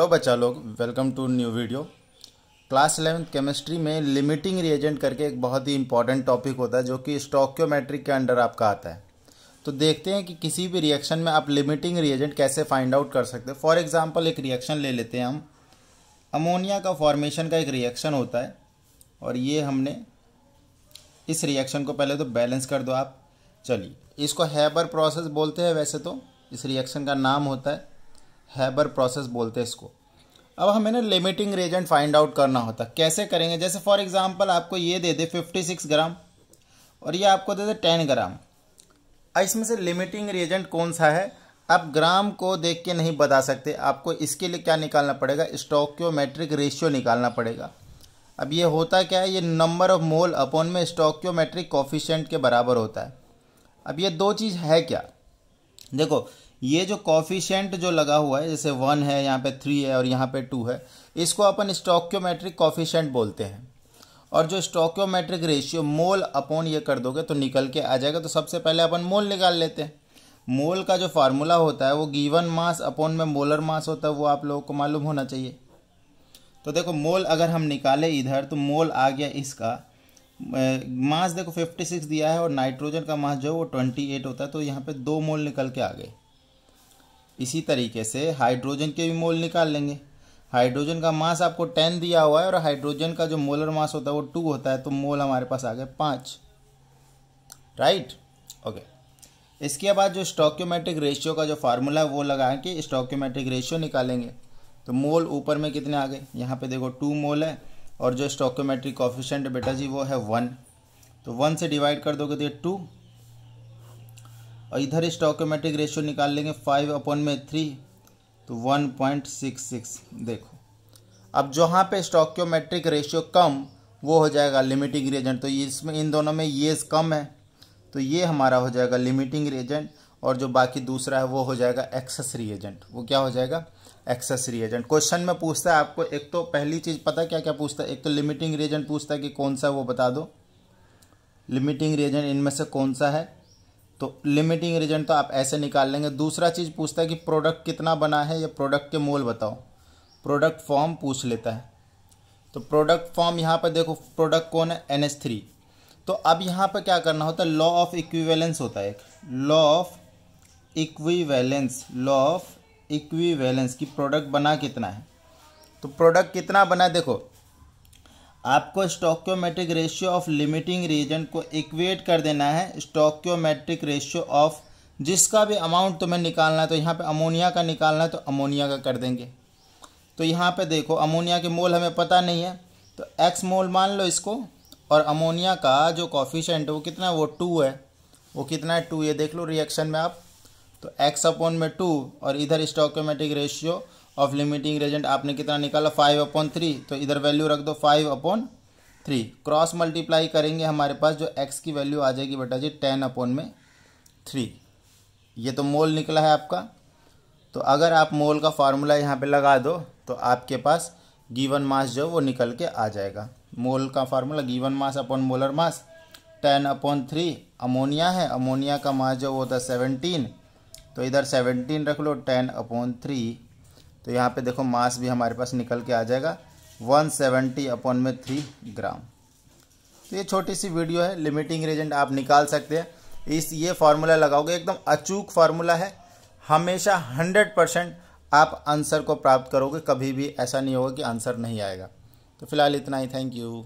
hello तो बच्चा लोग welcome to new video class eleventh chemistry में लिमिटिंग रिएजेंट करके एक बहुत ही इंपॉर्टेंट टॉपिक होता है जो कि स्टोक्योमेट्रिक के अंडर आपका आता है तो देखते हैं कि किसी भी रिएक्शन में आप लिमिटिंग रिएजेंट कैसे फाइंड आउट कर सकते हैं फॉर एग्जांपल एक रिएक्शन ले लेते हैं हम अमोनिया का फॉर्मेशन का एक रिएक्शन होता है और ये हमने इस रिएक्शन को पहले तो बैलेंस कर दो आप चलिए इसको हैबर प्रोसेस बोलते हैं वैसे तो इस रिएक्शन का नाम होता है हैबर प्रोसेस बोलते हैं इसको अब हमें ना लिमिटिंग रेजेंट फाइंड आउट करना होता है कैसे करेंगे जैसे फॉर एग्जांपल आपको ये दे दे 56 ग्राम और ये आपको दे दे 10 ग्राम इसमें से लिमिटिंग रेजेंट कौन सा है आप ग्राम को देख के नहीं बता सकते आपको इसके लिए क्या निकालना पड़ेगा स्टोक्योमेट्रिक रेशियो निकालना पड़ेगा अब ये होता क्या है ये नंबर ऑफ मोल अपॉन में स्टोक्योमेट्रिक कॉफिशेंट के बराबर होता है अब ये दो चीज़ है क्या देखो ये जो कॉफिशेंट जो लगा हुआ है जैसे वन है यहाँ पे थ्री है और यहाँ पे टू है इसको अपन स्टॉक्योमेट्रिक कॉफिशेंट बोलते हैं और जो स्टॉक्योमेट्रिक रेशियो मोल अपॉन ये कर दोगे तो निकल के आ जाएगा तो सबसे पहले अपन मोल निकाल लेते हैं मोल का जो फार्मूला होता है वो गीवन मास अपॉन में मोलर मास होता है वो आप लोगों को मालूम होना चाहिए तो देखो मोल अगर हम निकाले इधर तो मोल आ गया इसका मास देखो 56 दिया है और नाइट्रोजन का मास जो है वो 28 होता है तो यहाँ पे दो मोल निकल के आ गए इसी तरीके से हाइड्रोजन के भी मोल निकाल लेंगे हाइड्रोजन का मास आपको टेन दिया हुआ है और हाइड्रोजन का जो मोलर मास होता है वो टू होता है तो मोल हमारे पास आ गए पाँच राइट ओके इसके बाद जो स्टॉक्योमेट्रिक रेशियो का जो फार्मूला है वो लगाएं कि स्टॉक्योमेट्रिक रेशियो निकालेंगे तो मोल ऊपर में कितने आ गए यहाँ पे देखो टू मोल है और जो स्टॉक्योमेट्रिक कॉफिशेंट बेटा जी वो है वन तो वन से डिवाइड कर दोगे तो ये टू और इधर स्टॉकोमेट्रिक रेशियो निकाल लेंगे फाइव अपॉन में थ्री तो वन पॉइंट सिक्स सिक्स देखो अब जहाँ पे स्टॉक्योमेट्रिक रेशियो कम वो हो जाएगा लिमिटिंग रेजेंट तो इसमें इन दोनों में ये कम है तो ये हमारा हो जाएगा लिमिटिंग रेजेंट और जो बाकी दूसरा है वो हो जाएगा एक्सेस रिएजेंट वो क्या हो जाएगा एक्सेस रिएजेंट क्वेश्चन में पूछता है आपको एक तो पहली चीज़ पता क्या क्या पूछता है एक तो लिमिटिंग रिएजेंट पूछता है कि कौन सा है वो बता दो लिमिटिंग रिएजेंट इनमें से कौन सा है तो लिमिटिंग रीजन तो आप ऐसे निकाल लेंगे दूसरा चीज़ पूछता है कि प्रोडक्ट कितना बना है या प्रोडक्ट के मोल बताओ प्रोडक्ट फॉर्म पूछ लेता है तो प्रोडक्ट फॉर्म यहाँ पर देखो प्रोडक्ट कौन है एन एच थ्री तो अब यहाँ पर क्या करना होता है लॉ ऑफ इक्विवेलेंस होता है एक law of equivalence law of equivalence कि प्रोडक्ट बना कितना है तो प्रोडक्ट कितना बना देखो आपको stoichiometric ratio of limiting reagent को इक्वेट कर देना है स्टोक्योमेट्रिक रेशियो ऑफ जिसका भी अमाउंट तुम्हें निकालना है तो यहाँ पे अमोनिया का निकालना है तो अमोनिया का कर देंगे तो यहाँ पे देखो अमोनिया के मोल हमें पता नहीं है तो एक्स मोल मान लो इसको और अमोनिया का जो कॉफिशेंट है वो कितना है वो टू है वो कितना है टू ये देख लो रिएक्शन में आप तो एक्स अपॉन में टू और इधर stoichiometric ratio of limiting reagent आपने कितना निकाला फाइव अपॉन थ्री तो इधर वैल्यू रख दो five upon three cross multiply करेंगे हमारे पास जो एक्स की वैल्यू आ जाएगी बेटा जी टेन अपॉन में थ्री ये तो मोल निकला है आपका तो अगर आप मोल का फार्मूला यहाँ पे लगा दो तो आपके पास गीवन मास जो वो निकल के आ जाएगा मोल का formula given mass upon molar mass ten upon three ammonia है अमोनिया का मास जो वो होता है सेवनटीन तो इधर सेवनटीन रख लो टेन अपॉन थ्री तो यहाँ पे देखो मास भी हमारे पास निकल के आ जाएगा 170 सेवेंटी अपॉन में थ्री ग्राम तो ये छोटी सी वीडियो है लिमिटिंग रेजेंट आप निकाल सकते हैं इस ये फार्मूला लगाओगे एकदम अचूक फार्मूला है हमेशा हंड्रेड परसेंट आप आंसर को प्राप्त करोगे कभी भी ऐसा नहीं होगा कि आंसर नहीं आएगा तो फिलहाल इतना ही थैंक यू